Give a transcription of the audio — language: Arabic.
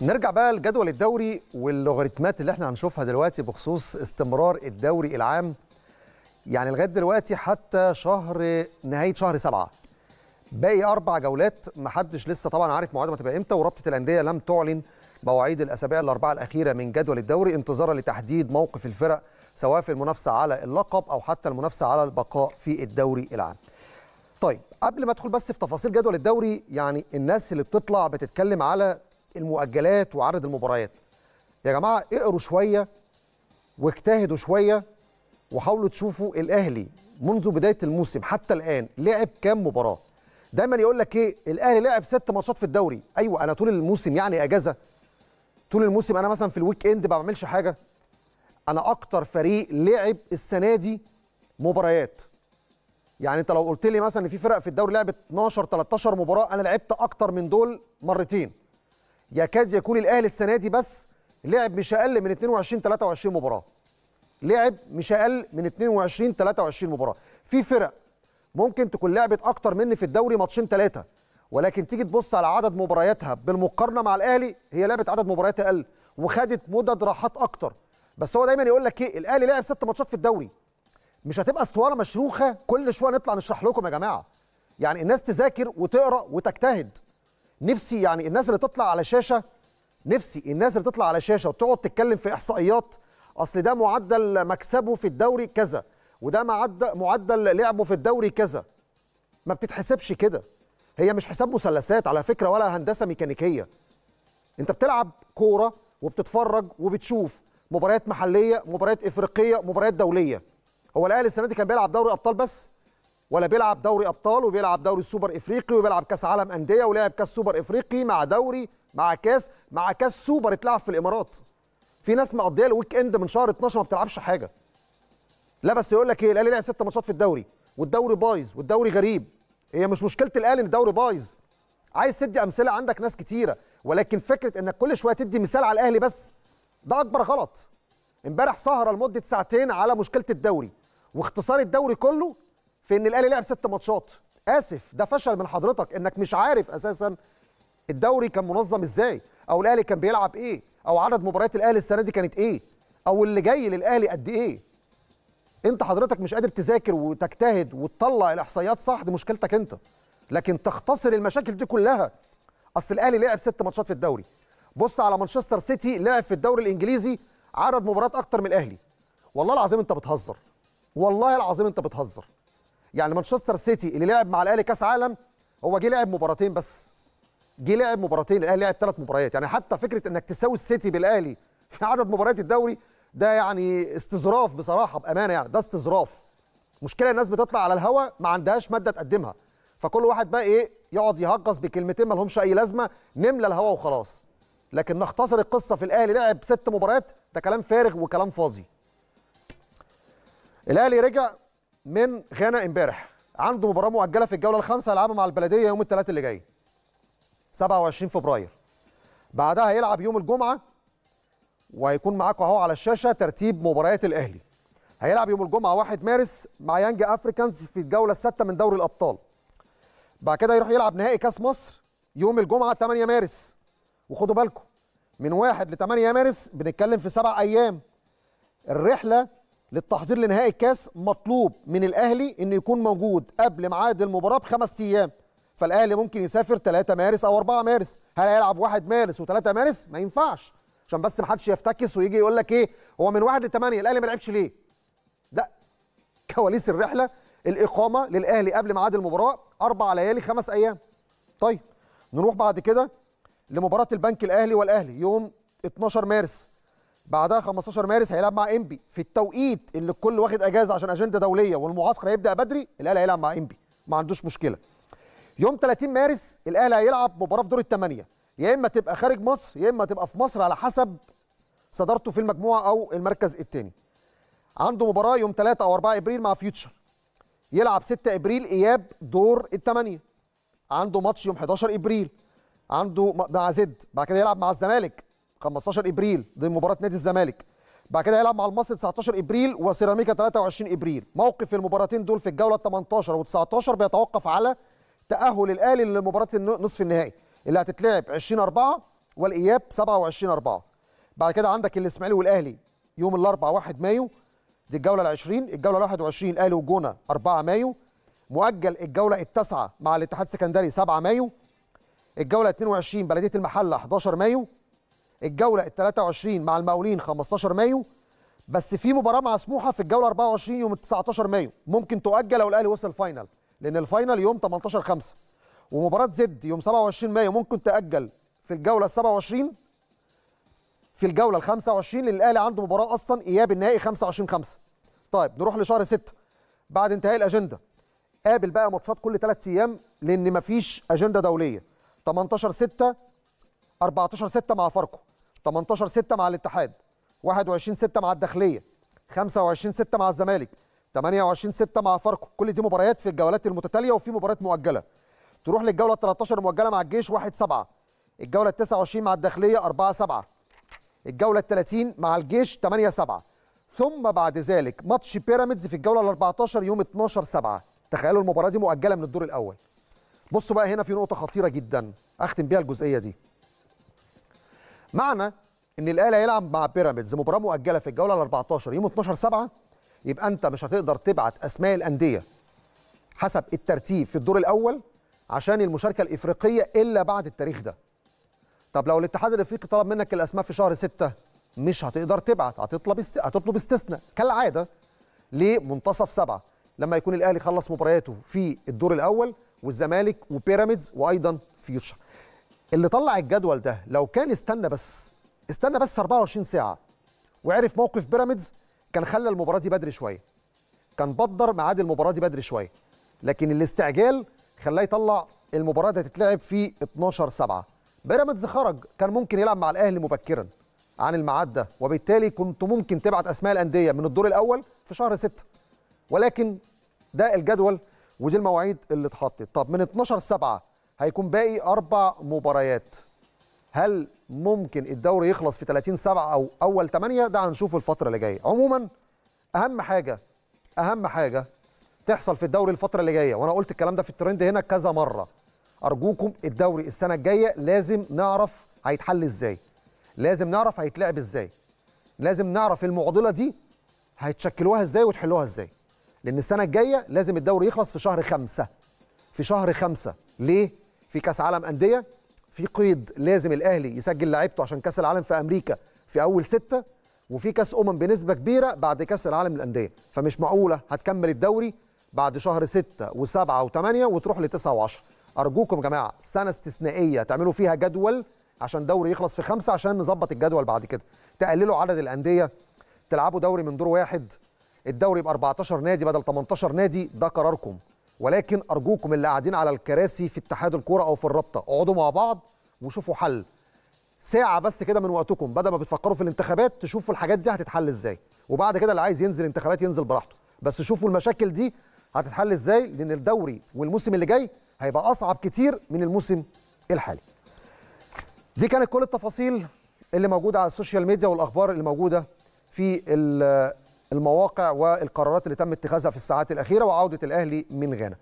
نرجع بقى لجدول الدوري واللوغاريتمات اللي احنا هنشوفها دلوقتي بخصوص استمرار الدوري العام يعني لغايه دلوقتي حتى شهر نهايه شهر سبعة باقي اربع جولات محدش لسه طبعا عارف موعدهم هتبقى امتى ورابطه الانديه لم تعلن مواعيد الاسابيع الاربعه الاخيره من جدول الدوري انتظارا لتحديد موقف الفرق سواء في المنافسه على اللقب او حتى المنافسه على البقاء في الدوري العام. طيب قبل ما ادخل بس في تفاصيل جدول الدوري يعني الناس اللي بتطلع بتتكلم على المؤجلات وعرض المباريات يا جماعه اقروا شويه واجتهدوا شويه وحاولوا تشوفوا الاهلي منذ بدايه الموسم حتى الان لعب كام مباراه دايما يقول لك ايه الاهلي لعب ست ماتشات في الدوري ايوه انا طول الموسم يعني اجازه طول الموسم انا مثلا في الويك اند ما بعملش حاجه انا اكتر فريق لعب السنه دي مباريات يعني انت لو قلت لي مثلا ان في فرق في الدوري لعبت 12 13 مباراه انا لعبت اكتر من دول مرتين يكاد يكون الاهلي السنه دي بس لعب مش اقل من 22 23 مباراه لعب مش اقل من 22 23 مباراه في فرق ممكن تكون لعبت اكتر مني في الدوري ماتشين ثلاثه ولكن تيجي تبص على عدد مبارياتها بالمقارنه مع الاهلي هي لعبت عدد مباريات اقل وخدت مدد راحات اكتر بس هو دايما يقول لك ايه الاهلي لعب ست ماتشات في الدوري مش هتبقى اسطوانه مشروخه كل شويه نطلع نشرح لكم يا جماعه يعني الناس تذاكر وتقرا وتجتهد نفسي يعني الناس اللي تطلع على شاشه نفسي الناس اللي تطلع على شاشه وتقعد تتكلم في احصائيات اصل ده معدل مكسبه في الدوري كذا وده معدل معدل لعبه في الدوري كذا ما بتتحسبش كده هي مش حساب مثلثات على فكره ولا هندسه ميكانيكيه انت بتلعب كوره وبتتفرج وبتشوف مباريات محليه مباريات افريقيه مباريات دوليه هو الاهلي السنه دي كان بيلعب دوري ابطال بس ولا بيلعب دوري ابطال وبيلعب دوري السوبر افريقي وبيلعب كاس عالم انديه ولعب كاس سوبر افريقي مع دوري مع كاس مع كاس سوبر اتلعب في الامارات في ناس مقضيه الويك اند من شهر 12 ما بتلعبش حاجه لا بس يقول لك ايه الاهلي لعب ست ماتشات في الدوري والدوري بايظ والدوري غريب هي مش مشكله الاهلي ان الدوري بايظ عايز تدي امثله عندك ناس كتيره ولكن فكره انك كل شويه تدي مثال على الاهلي بس ده اكبر غلط امبارح سهره لمده ساعتين على مشكله الدوري واختصار الدوري كله في ان الاهلي لعب ست ماتشات اسف ده فشل من حضرتك انك مش عارف اساسا الدوري كان منظم ازاي او الاهلي كان بيلعب ايه او عدد مباريات الاهلي السنه دي كانت ايه او اللي جاي للاهلي قد ايه انت حضرتك مش قادر تذاكر وتجتهد وتطلع الاحصائيات صح دي مشكلتك انت لكن تختصر المشاكل دي كلها اصل الاهلي لعب ست ماتشات في الدوري بص على مانشستر سيتي لعب في الدوري الانجليزي عدد مباريات اكتر من الاهلي والله العظيم انت بتهزر والله العظيم انت بتهزر يعني مانشستر سيتي اللي لعب مع الاهلي كاس عالم هو جه لعب مباراتين بس جه لعب مباراتين الاهلي لعب ثلاث مباريات يعني حتى فكره انك تساوي السيتي بالاهلي في عدد مباريات الدوري ده يعني استظراف بصراحه بامانه يعني ده استظراف مشكله الناس بتطلع على الهوا ما عندهاش ماده تقدمها فكل واحد بقى ايه يقعد يهجص بكلمتين ما لهمش اي لازمه نملى الهوا وخلاص لكن نختصر القصه في الاهلي لعب ست مباريات ده كلام فارغ وكلام فاضي الاهلي رجع من غانا امبارح عنده مباراه مؤجله في الجوله الخامسه هيلعبها مع البلديه يوم الثلاث اللي جاي 27 فبراير بعدها هيلعب يوم الجمعه وهيكون معاكم اهو على الشاشه ترتيب مباريات الاهلي هيلعب يوم الجمعه 1 مارس مع يانج افريكانز في الجوله السادسه من دوري الابطال بعد كده هيروح يلعب نهائي كاس مصر يوم الجمعه 8 مارس وخدوا بالكم من 1 ل 8 مارس بنتكلم في سبع ايام الرحله للتحضير لنهائي الكاس مطلوب من الاهلي انه يكون موجود قبل ميعاد المباراه بخمس ايام فالاهلي ممكن يسافر 3 مارس او 4 مارس هل هيلعب 1 مارس و3 مارس ما ينفعش عشان بس ما حدش يفتكس ويجي يقول لك ايه هو من 1 ل 8 الاهلي ما لعبش ليه لا كواليس الرحله الاقامه للاهلي قبل ميعاد المباراه اربع ليالي خمس ايام طيب نروح بعد كده لمباراه البنك الاهلي والاهلي يوم 12 مارس بعدها 15 مارس هيلعب مع انبي في التوقيت اللي الكل واخد اجازه عشان اجنده دوليه والمعسكر هيبدا بدري الاهلي هيلعب مع انبي ما عندوش مشكله يوم 30 مارس الاهلي هيلعب مباراه في دور الثمانيه يا اما تبقى خارج مصر يا اما تبقى في مصر على حسب صدارته في المجموعه او المركز الثاني عنده مباراه يوم 3 او 4 ابريل مع فيوتشر يلعب 6 ابريل اياب دور الثمانيه عنده ماتش يوم 11 ابريل عنده مع زد بعد كده يلعب مع الزمالك 15 ابريل ضمن مباراه نادي الزمالك بعد كده هيلعب مع المصري 19 ابريل وسيراميكا 23 ابريل موقف المباراتين دول في الجوله 18 و 19 بيتوقف على تاهل الاهلي لمباراه نصف النهائي اللي هتتلعب 20 4 والاياب 27 4 بعد كده عندك الاسماعيلي والاهلي يوم الاربعاء 1 مايو دي الجوله ال 20 الجوله ال 21 الاهلي والجونه 4 مايو مؤجل الجوله التاسعه مع الاتحاد السكندري 7 مايو الجوله 22 بلديه المحله 11 مايو الجوله ال 23 مع المقاولين 15 مايو بس في مباراه مع سموحه في الجوله 24 يوم 19 مايو ممكن تؤجل لو الاهلي وصل فاينل لان الفاينل يوم 18 5 ومباراه زد يوم 27 مايو ممكن تاجل في الجوله 27 في الجوله ال 25 لان الاهلي عنده مباراه اصلا اياب النهائي 25 5 طيب نروح لشهر 6 بعد انتهاء الاجنده قابل بقى ماتشات كل ثلاث ايام لان مفيش اجنده دوليه 18 6 14 6 مع فاركو 18 6 مع الاتحاد 21 6 مع الداخليه 25 6 مع الزمالك 28 6 مع فاركو كل دي مباريات في الجولات المتتاليه وفي مباريات مؤجله تروح للجوله 13 مؤجله مع الجيش 1 7 الجوله 29 مع الداخليه 4 7 الجوله 30 مع الجيش 8 7 ثم بعد ذلك ماتش بيراميدز في الجوله ال 14 يوم 12 7 تخيلوا المباراه دي مؤجله من الدور الاول بصوا بقى هنا في نقطه خطيره جدا اختم بيها الجزئيه دي معنى ان الاهلي هيلعب مع بيراميدز مباراه مؤجله في الجوله ال 14 يوم 12 7 يبقى انت مش هتقدر تبعت اسماء الانديه حسب الترتيب في الدور الاول عشان المشاركه الافريقيه الا بعد التاريخ ده طب لو الاتحاد الافريقي طلب منك الاسماء في شهر 6 مش هتقدر تبعت هتطلب است... هتطلب استثناء كالعاده لمنتصف سبعة لما يكون الاهلي خلص مبارياته في الدور الاول والزمالك وبيراميدز وايضا فيوتشر اللي طلع الجدول ده لو كان استنى بس استنى بس 24 ساعه وعرف موقف بيراميدز كان خلى المباراه دي بدري شويه كان بدر ميعاد المباراه دي بدري شويه لكن الاستعجال خلاه يطلع المباراه دي تتلعب في 12 7 بيراميدز خرج كان ممكن يلعب مع الاهلي مبكرا عن الميعاد ده وبالتالي كنت ممكن تبعت اسماء الانديه من الدور الاول في شهر 6 ولكن ده الجدول ودي المواعيد اللي اتحطت طب من 12 7 هيكون باقي أربع مباريات هل ممكن الدوري يخلص في 30 7 أو أول 8 ده هنشوفه الفترة اللي جاية عموما أهم حاجة أهم حاجة تحصل في الدوري الفترة اللي جاية وأنا قلت الكلام ده في الترند هنا كذا مرة أرجوكم الدوري السنة الجاية لازم نعرف هيتحل إزاي لازم نعرف هيتلعب إزاي لازم نعرف المعضلة دي هيتشكلوها إزاي وتحلوها إزاي لأن السنة الجاية لازم الدوري يخلص في شهر خمسة في شهر خمسة ليه؟ في كاس عالم انديه في قيد لازم الاهلي يسجل لعيبته عشان كاس العالم في امريكا في اول سته وفي كاس امم بنسبه كبيره بعد كاس العالم للانديه فمش معقوله هتكمل الدوري بعد شهر سته وسبعه وثمانيه وتروح لتسعه وعشره ارجوكم يا جماعه سنه استثنائيه تعملوا فيها جدول عشان دوري يخلص في خمسه عشان نظبط الجدول بعد كده تقللوا عدد الانديه تلعبوا دوري من دور واحد الدوري يبقى 14 نادي بدل 18 نادي ده قراركم ولكن ارجوكم اللي قاعدين على الكراسي في اتحاد الكوره او في الرابطه اقعدوا مع بعض وشوفوا حل ساعه بس كده من وقتكم بدل ما بتفكروا في الانتخابات تشوفوا الحاجات دي هتتحل ازاي وبعد كده اللي عايز ينزل انتخابات ينزل براحته بس شوفوا المشاكل دي هتتحل ازاي لان الدوري والموسم اللي جاي هيبقى اصعب كتير من الموسم الحالي دي كانت كل التفاصيل اللي موجوده على السوشيال ميديا والاخبار اللي موجوده في المواقع والقرارات اللي تم اتخاذها في الساعات الأخيرة وعودة الأهلي من غانا